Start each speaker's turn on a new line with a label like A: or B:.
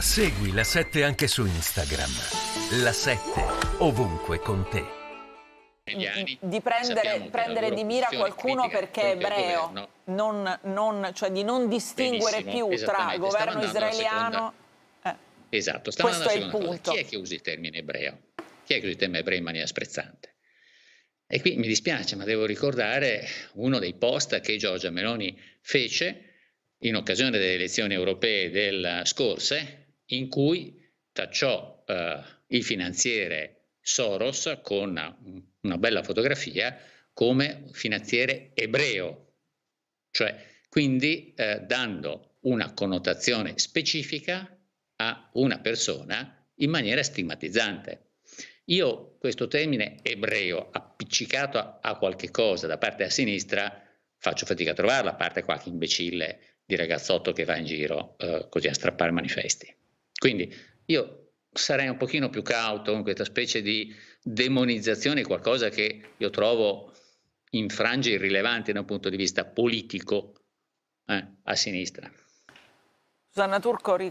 A: Segui la 7 anche su Instagram. La 7 ovunque con te.
B: di
C: prendere, prendere di mira qualcuno perché è ebreo, non, non, cioè di non distinguere Benissimo, più tra governo israeliano.
B: Eh. Esatto, sta questo è il punto. Cosa. Chi è che usa il termine ebreo? Chi è che usa il termine ebreo in maniera sprezzante? E qui mi dispiace, ma devo ricordare uno dei post che Giorgia Meloni fece in occasione delle elezioni europee del scorse, eh, in cui tacciò eh, il finanziere Soros con una, bella fotografia come finanziere ebreo, cioè quindi eh, dando una connotazione specifica a una persona in maniera stigmatizzante. Io questo termine ebreo appiccicato a, a qualche cosa da parte a sinistra faccio fatica a trovarla, a parte qualche imbecille di ragazzotto che va in giro eh, così a strappare manifesti. Quindi io sarei un pochino più cauto con questa specie di demonizzazione, qualcosa che io trovo infrange irrilevante da un punto di vista politico eh, a sinistra.
C: Susanna Turco,